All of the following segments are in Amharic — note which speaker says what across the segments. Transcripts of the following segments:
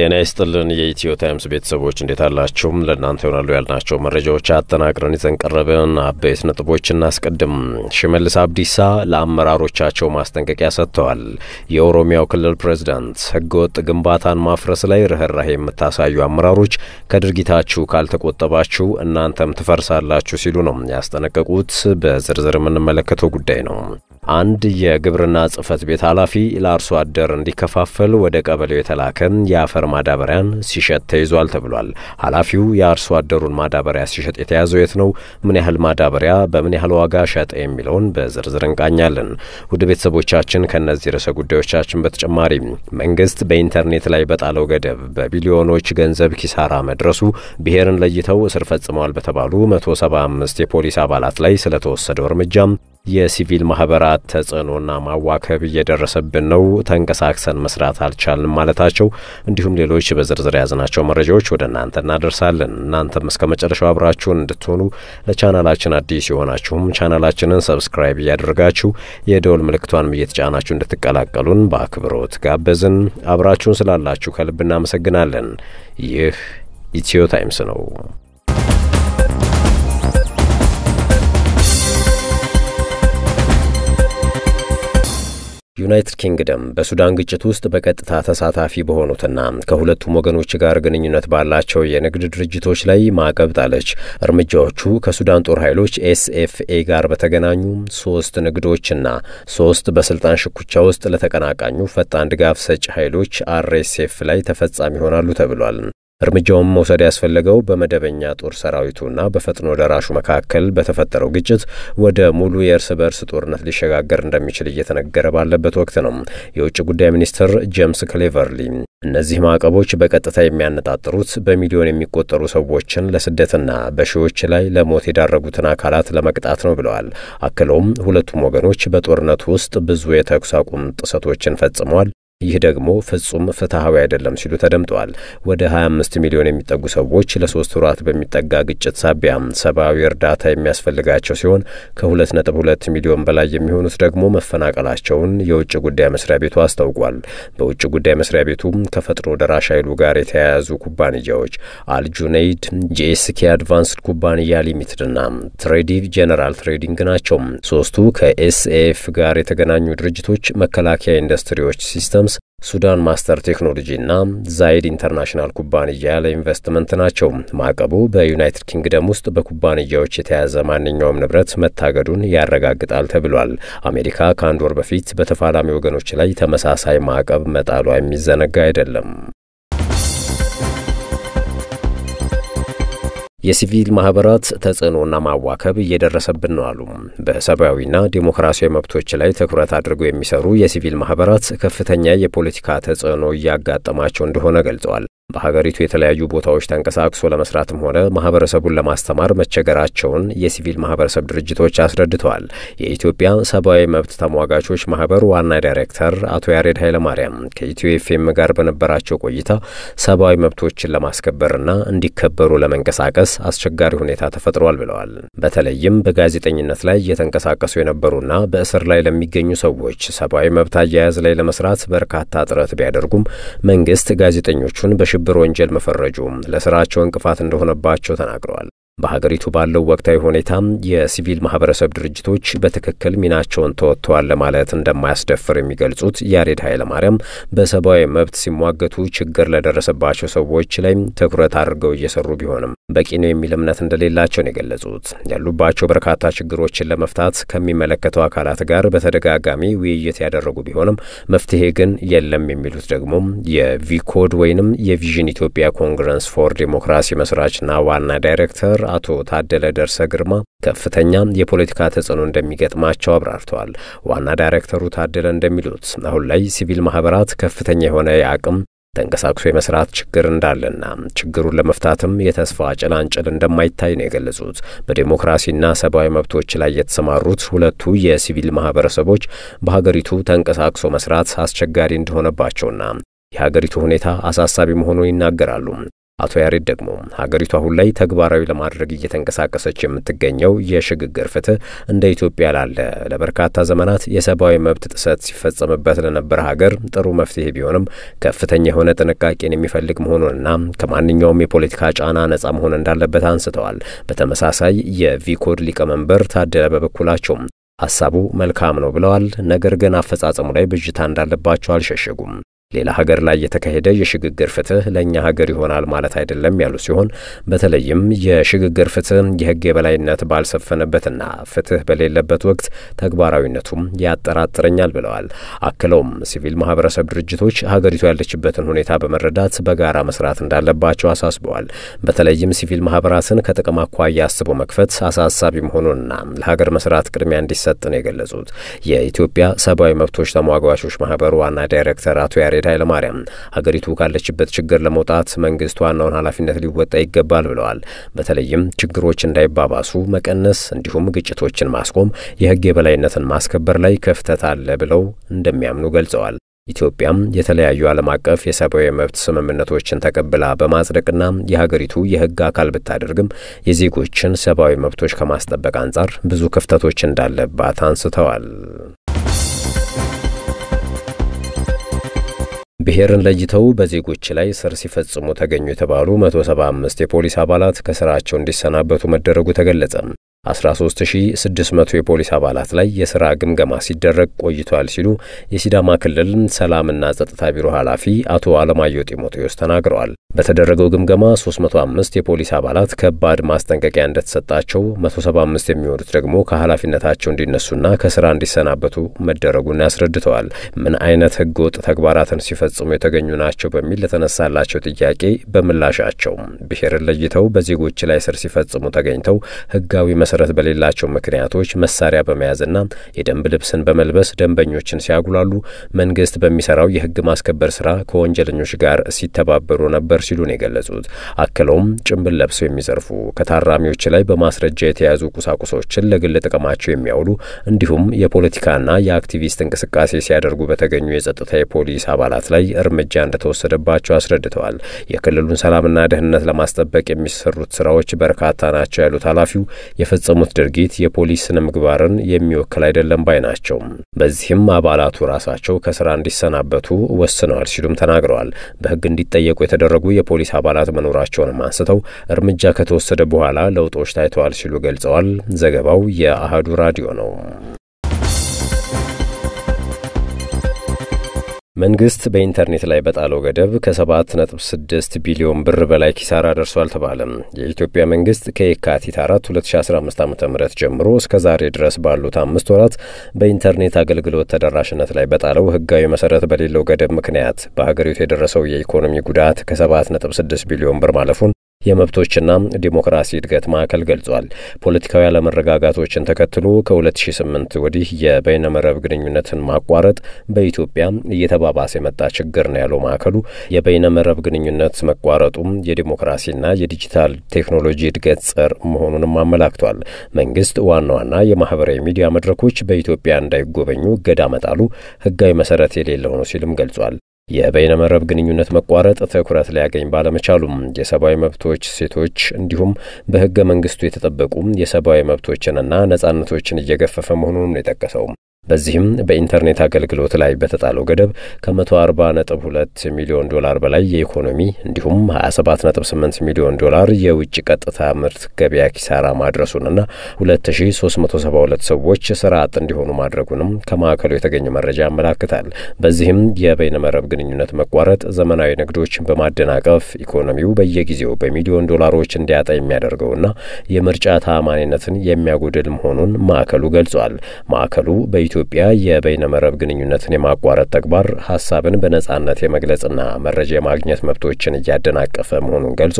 Speaker 1: ጤና ይስጥልን የኢትዮ ታይምስ ቤተሰቦች እንዴት አላችሁም? ለእናንተ ይሆናሉ ያልናቸው መረጃዎች አጠናቅረን ይዘን ቀረብን። አበይት ነጥቦች እናስቀድም። ሽመልስ አብዲሳ ለአመራሮቻቸው ማስጠንቀቂያ ሰጥተዋል። የኦሮሚያው ክልል ፕሬዝዳንት ህገወጥ ግንባታን ማፍረስ ላይ ርኅራሄ የምታሳዩ አመራሮች ከድርጊታችሁ ካልተቆጠባችሁ እናንተም ትፈርሳላችሁ ሲሉ ነው ያስጠነቀቁት። በዝርዝር የምንመለከተው ጉዳይ ነው። አንድ የግብርና ጽህፈት ቤት ኃላፊ ለአርሶ አደር እንዲከፋፈል ወደ ቀበሌው የተላከ የአፈር ማዳበሪያን ሲሸጥ ተይዟል ተብሏል። ኃላፊው የአርሶ አደሩን ማዳበሪያ ሲሸጥ የተያዘው የት ነው፣ ምን ያህል ማዳበሪያ በምን ያህል ዋጋ ሸጠ የሚለውን በዝርዝር እንቃኛለን። ውድ ቤተሰቦቻችን ከእነዚህ ርዕሰ ጉዳዮቻችን በተጨማሪ መንግስት በኢንተርኔት ላይ በጣለው ገደብ በቢሊዮኖች ገንዘብ ኪሳራ መድረሱ፣ ብሔርን ለይተው እስር ፈጽመዋል በተባሉ 175 የፖሊስ አባላት ላይ ስለተወሰደው እርምጃም የሲቪል ማህበራት ተጽዕኖና ማዋከብ እየደረሰብን ነው፣ ተንቀሳቅሰን መስራት አልቻልንም ማለታቸው፣ እንዲሁም ሌሎች በዝርዝር የያዝናቸው መረጃዎች ወደ እናንተ እናደርሳለን። እናንተም እስከ መጨረሻው አብራችሁን እንድትሆኑ ለቻናላችን አዲስ የሆናችሁም ቻናላችንን ሰብስክራይብ እያደረጋችሁ የደወል ምልክቷንም እየተጫናችሁ እንድትቀላቀሉን በአክብሮት ጋበዝን። አብራችሁን ስላላችሁ ከልብ እናመሰግናለን። ይህ ኢትዮ ታይምስ ነው። ዩናይትድ ኪንግደም በሱዳን ግጭት ውስጥ በቀጥታ ተሳታፊ በሆኑትና ከሁለቱም ወገኖች ጋር ግንኙነት ባላቸው የንግድ ድርጅቶች ላይ ማዕቀብ ጣለች። እርምጃዎቹ ከሱዳን ጦር ኃይሎች ኤስኤፍኤ ጋር በተገናኙ ሶስት ንግዶችና ሶስት በስልጣን ሽኩቻ ውስጥ ለተቀናቃኙ ፈጣን ድጋፍ ሰጪ ኃይሎች አርኤስኤፍ ላይ ተፈጻሚ ይሆናሉ ተብሏል። እርምጃውን መውሰድ ያስፈለገው በመደበኛ ጦር ሰራዊቱና በፈጥኖ ደራሹ መካከል በተፈጠረው ግጭት ወደ ሙሉ የእርስ በእርስ ጦርነት ሊሸጋገር እንደሚችል እየተነገረ ባለበት ወቅት ነው። የውጭ ጉዳይ ሚኒስትር ጄምስ ክሌቨርሊ እነዚህ ማዕቀቦች በቀጥታ የሚያነጣጥሩት በሚሊዮን የሚቆጠሩ ሰዎችን ለስደትና በሺዎች ላይ ለሞት የዳረጉትን አካላት ለመቅጣት ነው ብለዋል። አክለውም ሁለቱም ወገኖች በጦርነቱ ውስጥ ብዙ የተኩስ አቁም ጥሰቶችን ፈጽመዋል፣ ይህ ደግሞ ፍጹም ፍትሐዊ አይደለም ሲሉ ተደምጠዋል። ወደ 25 ሚሊዮን የሚጠጉ ሰዎች ለሶስት ወራት በሚጠጋ ግጭት ሳቢያ ሰብአዊ እርዳታ የሚያስፈልጋቸው ሲሆን ከ2.2 ሚሊዮን በላይ የሚሆኑት ደግሞ መፈናቀላቸውን የውጭ ጉዳይ መስሪያ ቤቱ አስታውቋል። በውጭ ጉዳይ መስሪያ ቤቱ ከፈጥኖ ደራሽ ኃይሉ ጋር የተያያዙ ኩባንያዎች አልጁነይድ፣ ጄስኪ አድቫንስድ ኩባንያ ሊሚትድና ትሬዲ ጄኔራል ትሬዲንግ ናቸው። ሶስቱ ከኤስኤፍ ጋር የተገናኙ ድርጅቶች መከላከያ ኢንዱስትሪዎች ሲስተም ሱዳን ማስተር ቴክኖሎጂ እና ዛይድ ኢንተርናሽናል ኩባንያ ያለ ኢንቨስትመንት ናቸው። ማዕቀቡ በዩናይትድ ኪንግደም ውስጥ በኩባንያዎች የተያዘ ማንኛውም ንብረት መታገዱን ያረጋግጣል ተብሏል። አሜሪካ ከአንድ ወር በፊት በተፋላሚ ወገኖች ላይ ተመሳሳይ ማዕቀብ መጣሏ የሚዘነጋ አይደለም። የሲቪል ማህበራት ተጽዕኖና ማዋከብ እየደረሰብን ነው አሉ። በሰብአዊና ዴሞክራሲያዊ መብቶች ላይ ትኩረት አድርገው የሚሰሩ የሲቪል ማህበራት ከፍተኛ የፖለቲካ ተጽዕኖ እያጋጠማቸው እንደሆነ ገልጸዋል። በሀገሪቱ የተለያዩ ቦታዎች ተንቀሳቅሶ ለመስራትም ሆነ ማህበረሰቡን ለማስተማር መቸገራቸውን የሲቪል ማህበረሰብ ድርጅቶች አስረድተዋል። የኢትዮጵያ ሰብአዊ መብት ተሟጋቾች ማህበር ዋና ዳይሬክተር አቶ ያሬድ ኃይለማርያም ከኢትዮ ኤፍኤም ጋር በነበራቸው ቆይታ ሰብአዊ መብቶችን ለማስከበርና እንዲከበሩ ለመንቀሳቀስ አስቸጋሪ ሁኔታ ተፈጥሯል ብለዋል። በተለይም በጋዜጠኝነት ላይ እየተንቀሳቀሱ የነበሩና በእስር ላይ ለሚገኙ ሰዎች ሰብአዊ መብት አያያዝ ላይ ለመስራት በርካታ ጥረት ቢያደርጉም መንግስት ጋዜጠኞቹን በሽ በሽብር ወንጀል መፈረጁ ለስራቸው እንቅፋት እንደሆነባቸው ተናግረዋል። በሀገሪቱ ባለው ወቅታዊ ሁኔታ የሲቪል ማህበረሰብ ድርጅቶች በትክክል ሚናቸውን ተወጥተዋል ለማለት እንደማያስደፍር የሚገልጹት ያሬድ ኃይለማርያም በሰብአዊ መብት ሲሟገቱ ችግር ለደረሰባቸው ሰዎች ላይ ትኩረት አድርገው እየሰሩ ቢሆንም በቂ ነው የሚል እምነት እንደሌላቸው ነው የገለጹት። ያሉባቸው በርካታ ችግሮችን ለመፍታት ከሚመለከተው አካላት ጋር በተደጋጋሚ ውይይት ያደረጉ ቢሆንም መፍትሄ ግን የለም የሚሉት ደግሞ የቪኮድ ወይንም የቪዥን ኢትዮጵያ ኮንግረስ ፎር ዴሞክራሲ መስራችና ዋና ዳይሬክተር አቶ ታደለ ደርሰ ግርማ ከፍተኛ የፖለቲካ ተጽዕኖ እንደሚገጥማቸው አብራርተዋል። ዋና ዳይሬክተሩ ታደለ እንደሚሉት አሁን ላይ ሲቪል ማህበራት ከፍተኛ የሆነ የአቅም ተንቀሳቅሶ የመስራት ችግር እንዳለና ችግሩን ለመፍታትም የተስፋ ጭላንጭል እንደማይታይ ነው የገለጹት። በዴሞክራሲና ሰብአዊ መብቶች ላይ የተሰማሩት ሁለቱ የሲቪል ማህበረሰቦች በሀገሪቱ ተንቀሳቅሶ መስራት አስቸጋሪ እንደሆነባቸውና የሀገሪቱ ሁኔታ አሳሳቢ መሆኑን ይናገራሉ። አቶ ያሬድ ደግሞ ሀገሪቱ አሁን ላይ ተግባራዊ ለማድረግ እየተንቀሳቀሰች የምትገኘው የሽግግር ፍትህ እንደ ኢትዮጵያ ላለ ለበርካታ ዘመናት የሰብአዊ መብት ጥሰት ሲፈጸምበት ለነበረ ሀገር ጥሩ መፍትሄ ቢሆንም ከፍተኛ የሆነ ጥንቃቄን የሚፈልግ መሆኑንና ከማንኛውም የፖለቲካ ጫና ነጻ መሆን እንዳለበት አንስተዋል። በተመሳሳይ የቪኮድ ሊቀመንበር ታደለ በበኩላቸውም ሀሳቡ መልካም ነው ብለዋል። ነገር ግን አፈጻጸሙ ላይ ብዥታ እንዳለባቸው አልሸሸጉም። ሌላ ሀገር ላይ የተካሄደ የሽግግር ፍትህ ለእኛ ሀገር ይሆናል ማለት አይደለም ያሉ ሲሆን በተለይም የሽግግር ፍትህ የህግ የበላይነት ባልሰፈነበትና ፍትህ በሌለበት ወቅት ተግባራዊነቱም ያጠራጥረኛል ብለዋል። አክለውም ሲቪል ማህበረሰብ ድርጅቶች ሀገሪቱ ያለችበትን ሁኔታ በመረዳት በጋራ መስራት እንዳለባቸው አሳስበዋል። በተለይም ሲቪል ማህበራትን ከጥቅም አኳያ አስቦ መክፈት አሳሳቢ መሆኑንና ለሀገር መስራት ቅድሚያ እንዲሰጥ ነው የገለጹት። የኢትዮጵያ ሰብአዊ መብቶች ተሟጋቾች ማህበር ዋና ዳይሬክተር አቶ ያሬድ አረጋዊ ኃይለማርያም ሀገሪቱ ካለችበት ችግር ለመውጣት መንግስት ዋናውን ኃላፊነት ሊወጣ ይገባል ብለዋል። በተለይም ችግሮች እንዳይባባሱ መቀነስ፣ እንዲሁም ግጭቶችን ማስቆም፣ የህግ የበላይነትን ማስከበር ላይ ክፍተት አለ ብለው እንደሚያምኑ ገልጸዋል። ኢትዮጵያም የተለያዩ ዓለም አቀፍ የሰብአዊ መብት ስምምነቶችን ተቀብላ በማጽደቅና የሀገሪቱ የህግ አካል ብታደርግም የዜጎችን ሰብአዊ መብቶች ከማስጠበቅ አንጻር ብዙ ክፍተቶች እንዳለባት አንስተዋል። ብሔርን ለይተው በዜጎች ላይ ስር ሲፈጽሙ ተገኙ የተባሉ 175 የፖሊስ አባላት ከስራቸው እንዲሰናበቱ መደረጉ ተገለጸ። 13600 የፖሊስ አባላት ላይ የሥራ ግምገማ ሲደረግ ቆይቷል ሲሉ የሲዳማ ክልል ሰላምና ጸጥታ ቢሮ ኃላፊ አቶ አለማየሁ ጢሞቴዎስ ተናግረዋል። በተደረገው ግምገማ 305 የፖሊስ አባላት ከባድ ማስጠንቀቂያ እንደተሰጣቸው፣ 175 የሚሆኑት ደግሞ ከኃላፊነታቸው እንዲነሱና ከስራ እንዲሰናበቱ መደረጉን ያስረድተዋል። ምን አይነት ህገወጥ ተግባራትን ሲፈጽሙ የተገኙ ናቸው በሚል ለተነሳላቸው ጥያቄ በምላሻቸው ብሔርን ለይተው በዜጎች ላይ ስር ሲፈጽሙ ተገኝተው ህጋዊ መሰ መሰረት በሌላቸው ምክንያቶች መሳሪያ በመያዝና የደንብ ልብስን በመልበስ ደንበኞችን ሲያጉላሉ መንግስት በሚሰራው የህግ ማስከበር ስራ ከወንጀለኞች ጋር ሲተባበሩ ነበር ሲሉ ነው የገለጹት። አክለውም ጭንብል ለብሰው የሚዘርፉ ከታራሚዎች ላይ በማስረጃ የተያዙ ቁሳቁሶችን ለግል ጥቅማቸው የሚያውሉ እንዲሁም የፖለቲካና የአክቲቪስት እንቅስቃሴ ሲያደርጉ በተገኙ የጸጥታ የፖሊስ አባላት ላይ እርምጃ እንደተወሰደባቸው አስረድተዋል። የክልሉን ሰላምና ደህንነት ለማስጠበቅ የሚሰሩት ስራዎች በርካታ ናቸው ያሉት ኃላፊው የፈጸሙት ድርጊት የፖሊስ ስነ ምግባርን የሚወክል አይደለም ባይ ናቸው። በዚህም አባላቱ ራሳቸው ከስራ እንዲሰናበቱ ወስነዋል ሲሉም ተናግረዋል። በህግ እንዲጠየቁ የተደረጉ የፖሊስ አባላት መኖራቸውንም አንስተው እርምጃ ከተወሰደ በኋላ ለውጦች ታይተዋል ሲሉ ገልጸዋል። ዘገባው የአህዱ ራዲዮ ነው። መንግስት በኢንተርኔት ላይ በጣለው ገደብ ከ7.6 ቢሊዮን ብር በላይ ኪሳራ ደርሷል ተባለ። የኢትዮጵያ መንግስት ከየካቲት 4 2015 ዓ ም ጀምሮ እስከ ዛሬ ድረስ ባሉት አምስት ወራት በኢንተርኔት አገልግሎት ተደራሽነት ላይ በጣለው ህጋዊ መሰረት በሌለው ገደብ ምክንያት በሀገሪቱ የደረሰው የኢኮኖሚ ጉዳት ከ7.6 ቢሊዮን ብር ማለፉን የመብቶችና ዲሞክራሲ እድገት ማዕከል ገልጿል። ፖለቲካዊ አለመረጋጋቶችን ተከትሎ ከ2008 ወዲህ የበይነመረብ ግንኙነትን ማቋረጥ በኢትዮጵያ እየተባባሰ የመጣ ችግር ነው ያለው ማዕከሉ የበይነመረብ ግንኙነት መቋረጡም የዲሞክራሲና የዲጂታል ቴክኖሎጂ እድገት ጸር መሆኑንም አመላክቷል። መንግስት ዋና ዋና የማህበራዊ ሚዲያ መድረኮች በኢትዮጵያ እንዳይጎበኙ እገዳ መጣሉ ህጋዊ መሰረት የሌለው ነው ሲልም ገልጿል። የበይነመረብ ግንኙነት መቋረጥ ትኩረት ሊያገኝ ባለመቻሉም የሰብአዊ መብቶች ሴቶች እንዲሁም በህገ መንግስቱ የተጠበቁ የሰብአዊ መብቶችንና ነጻነቶችን እየገፈፈ መሆኑንም ነው የጠቀሰው። በዚህም በኢንተርኔት አገልግሎት ላይ በተጣለው ገደብ ከ140.2 ሚሊዮን ዶላር በላይ የኢኮኖሚ እንዲሁም 27.8 ሚሊዮን ዶላር የውጭ ቀጥታ ምርት ገበያ ኪሳራ ማድረሱንና 2372 ሰዎች ስራ አጥ እንዲሆኑ ማድረጉንም ከማዕከሉ የተገኘ መረጃ ያመላክታል። በዚህም የበይነመረብ ግንኙነት መቋረጥ ዘመናዊ ንግዶችን በማደናቀፍ ኢኮኖሚው በየጊዜው በሚሊዮን ዶላሮች እንዲያጣ የሚያደርገውና የምርጫ ታማኒነትን የሚያጎድል መሆኑን ማዕከሉ ገልጿል። ማዕከሉ በኢትዮ በኢትዮጵያ የበይነመረብ ግንኙነትን የማቋረጥ ተግባር ሀሳብን በነጻነት የመግለጽና መረጃ የማግኘት መብቶችን እያደናቀፈ መሆኑን ገልጾ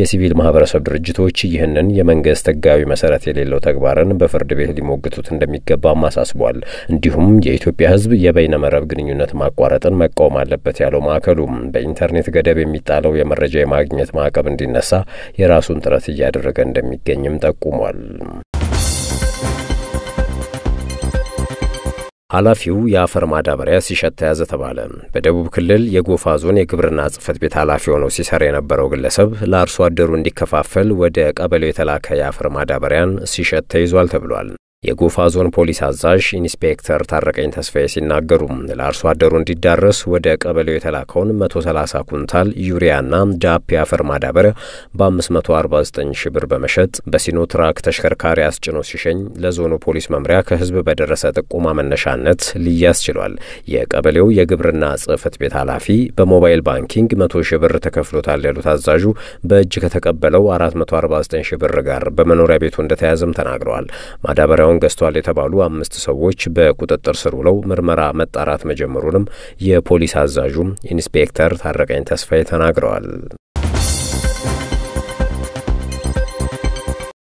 Speaker 1: የሲቪል ማህበረሰብ ድርጅቶች ይህንን የመንግስት ህጋዊ መሰረት የሌለው ተግባርን በፍርድ ቤት ሊሞግቱት እንደሚገባም አሳስቧል። እንዲሁም የኢትዮጵያ ህዝብ የበይነመረብ ግንኙነት ማቋረጥን መቃወም አለበት ያለው ማዕከሉም በኢንተርኔት ገደብ የሚጣለው የመረጃ የማግኘት ማዕቀብ እንዲነሳ የራሱን ጥረት እያደረገ እንደሚገኝም ጠቁሟል። ኃላፊው የአፈር ማዳበሪያ ሲሸጥ ተያዘ ተባለ። በደቡብ ክልል የጎፋ ዞን የግብርና ጽፈት ቤት ኃላፊ ሆኖ ሲሰራ የነበረው ግለሰብ ለአርሶ አደሩ እንዲከፋፈል ወደ ቀበሌው የተላከ የአፈር ማዳበሪያን ሲሸጥ ተይዟል ተብሏል። የጎፋ ዞን ፖሊስ አዛዥ ኢንስፔክተር ታረቀኝ ተስፋዬ ሲናገሩ ለአርሶ አደሩ እንዲዳረስ ወደ ቀበሌው የተላከውን 130 ኩንታል ዩሪያና ዳፕ የአፈር ማዳበሪያ በ549 ሺ ብር በመሸጥ በሲኖ ትራክ ተሽከርካሪ አስጭኖ ሲሸኝ ለዞኑ ፖሊስ መምሪያ ከህዝብ በደረሰ ጥቆማ መነሻነት ሊያዝ ችሏል። የቀበሌው የግብርና ጽህፈት ቤት ኃላፊ በሞባይል ባንኪንግ 100 ሺ ብር ተከፍሎታል ያሉት አዛዡ በእጅ ከተቀበለው 449 ሺ ብር ጋር በመኖሪያ ቤቱ እንደተያዘም ተናግረዋል። ማዳበሪያውን መኪናውን ገዝቷል የተባሉ አምስት ሰዎች በቁጥጥር ስር ውለው ምርመራ መጣራት መጀመሩንም የፖሊስ አዛዡም ኢንስፔክተር ታረቀኝ ተስፋዬ ተናግረዋል።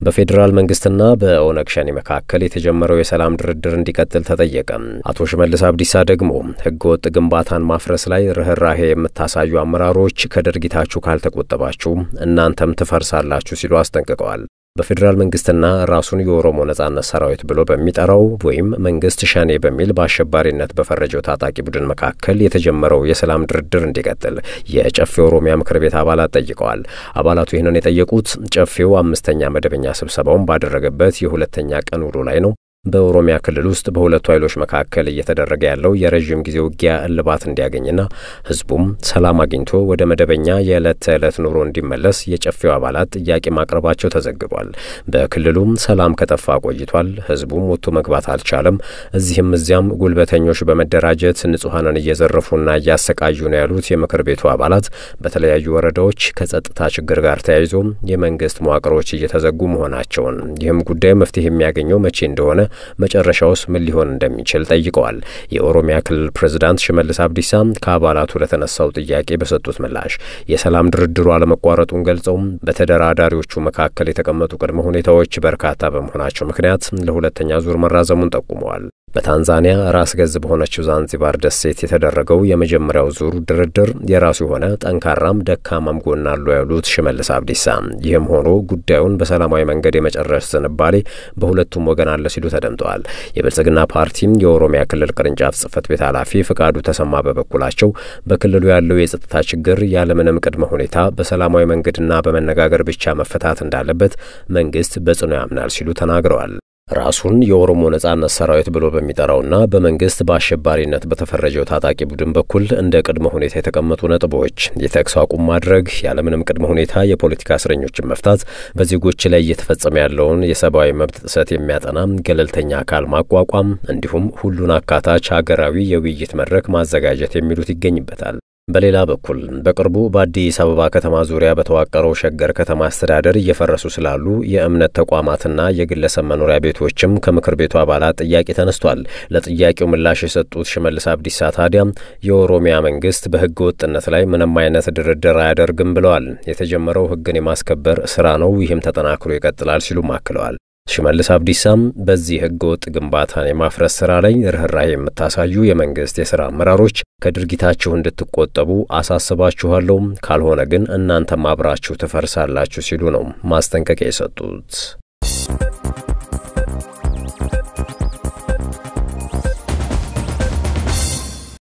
Speaker 1: በፌዴራል መንግስትና በኦነግ ሸኔ መካከል የተጀመረው የሰላም ድርድር እንዲቀጥል ተጠየቀ። አቶ ሽመልስ አብዲሳ ደግሞ ህገወጥ ግንባታን ማፍረስ ላይ ርኅራሄ የምታሳዩ አመራሮች ከድርጊታችሁ ካልተቆጠባችሁ እናንተም ትፈርሳላችሁ ሲሉ አስጠንቅቀዋል። በፌዴራል መንግስትና ራሱን የኦሮሞ ነጻነት ሰራዊት ብሎ በሚጠራው ወይም መንግስት ሸኔ በሚል በአሸባሪነት በፈረጀው ታጣቂ ቡድን መካከል የተጀመረው የሰላም ድርድር እንዲቀጥል የጨፌ ኦሮሚያ ምክር ቤት አባላት ጠይቀዋል። አባላቱ ይህንን የጠየቁት ጨፌው አምስተኛ መደበኛ ስብሰባውን ባደረገበት የሁለተኛ ቀን ውሎ ላይ ነው። በኦሮሚያ ክልል ውስጥ በሁለቱ ኃይሎች መካከል እየተደረገ ያለው የረዥም ጊዜ ውጊያ እልባት እንዲያገኝና ህዝቡም ሰላም አግኝቶ ወደ መደበኛ የዕለት ተዕለት ኑሮ እንዲመለስ የጨፌው አባላት ጥያቄ ማቅረባቸው ተዘግቧል። በክልሉም ሰላም ከጠፋ ቆይቷል። ህዝቡም ወጥቶ መግባት አልቻለም። እዚህም እዚያም ጉልበተኞች በመደራጀት ንጹሐንን እየዘረፉና እያሰቃዩ ነው ያሉት የምክር ቤቱ አባላት በተለያዩ ወረዳዎች ከጸጥታ ችግር ጋር ተያይዞ የመንግስት መዋቅሮች እየተዘጉ መሆናቸውን ይህም ጉዳይ መፍትሄ የሚያገኘው መቼ እንደሆነ መጨረሻውስ ምን ሊሆን እንደሚችል ጠይቀዋል። የኦሮሚያ ክልል ፕሬዝዳንት ሽመልስ አብዲሳ ከአባላቱ ለተነሳው ጥያቄ በሰጡት ምላሽ የሰላም ድርድሩ አለመቋረጡን ገልጸው በተደራዳሪዎቹ መካከል የተቀመጡ ቅድመ ሁኔታዎች በርካታ በመሆናቸው ምክንያት ለሁለተኛ ዙር መራዘሙን ጠቁመዋል። በታንዛኒያ ራስ ገዝ በሆነችው ዛንዚባር ደሴት የተደረገው የመጀመሪያው ዙር ድርድር የራሱ የሆነ ጠንካራም ደካማም ጎን አለው ያሉት ሽመልስ አብዲሳ፣ ይህም ሆኖ ጉዳዩን በሰላማዊ መንገድ የመጨረስ ዝንባሌ በሁለቱም ወገን አለ ሲሉ ተደምጠዋል። የብልጽግና ፓርቲም የኦሮሚያ ክልል ቅርንጫፍ ጽህፈት ቤት ኃላፊ ፍቃዱ ተሰማ በበኩላቸው በክልሉ ያለው የጸጥታ ችግር ያለምንም ቅድመ ሁኔታ በሰላማዊ መንገድና በመነጋገር ብቻ መፈታት እንዳለበት መንግስት በጽኑ ያምናል ሲሉ ተናግረዋል። ራሱን የኦሮሞ ነጻነት ሰራዊት ብሎ በሚጠራውና በመንግስት በአሸባሪነት በተፈረጀው ታጣቂ ቡድን በኩል እንደ ቅድመ ሁኔታ የተቀመጡ ነጥቦች የተኩስ አቁም ማድረግ፣ ያለምንም ቅድመ ሁኔታ የፖለቲካ እስረኞችን መፍታት፣ በዜጎች ላይ እየተፈጸመ ያለውን የሰብአዊ መብት ጥሰት የሚያጠና ገለልተኛ አካል ማቋቋም እንዲሁም ሁሉን አካታች ሀገራዊ የውይይት መድረክ ማዘጋጀት የሚሉት ይገኝበታል። በሌላ በኩል በቅርቡ በአዲስ አበባ ከተማ ዙሪያ በተዋቀረው ሸገር ከተማ አስተዳደር እየፈረሱ ስላሉ የእምነት ተቋማትና የግለሰብ መኖሪያ ቤቶችም ከምክር ቤቱ አባላት ጥያቄ ተነስቷል። ለጥያቄው ምላሽ የሰጡት ሽመልስ አብዲሳ ታዲያ የኦሮሚያ መንግስት በህገ ወጥነት ላይ ምንም አይነት ድርድር አያደርግም ብለዋል። የተጀመረው ህግን የማስከበር ስራ ነው፣ ይህም ተጠናክሮ ይቀጥላል ሲሉም አክለዋል። ሽመልስ አብዲሳም በዚህ ህገወጥ ግንባታን የማፍረስ ስራ ላይ ርኅራኄ የምታሳዩ የመንግስት የሥራ አመራሮች ከድርጊታችሁ እንድትቆጠቡ አሳስባችኋለሁ፣ ካልሆነ ግን እናንተም አብራችሁ ትፈርሳላችሁ ሲሉ ነው ማስጠንቀቂያ የሰጡት።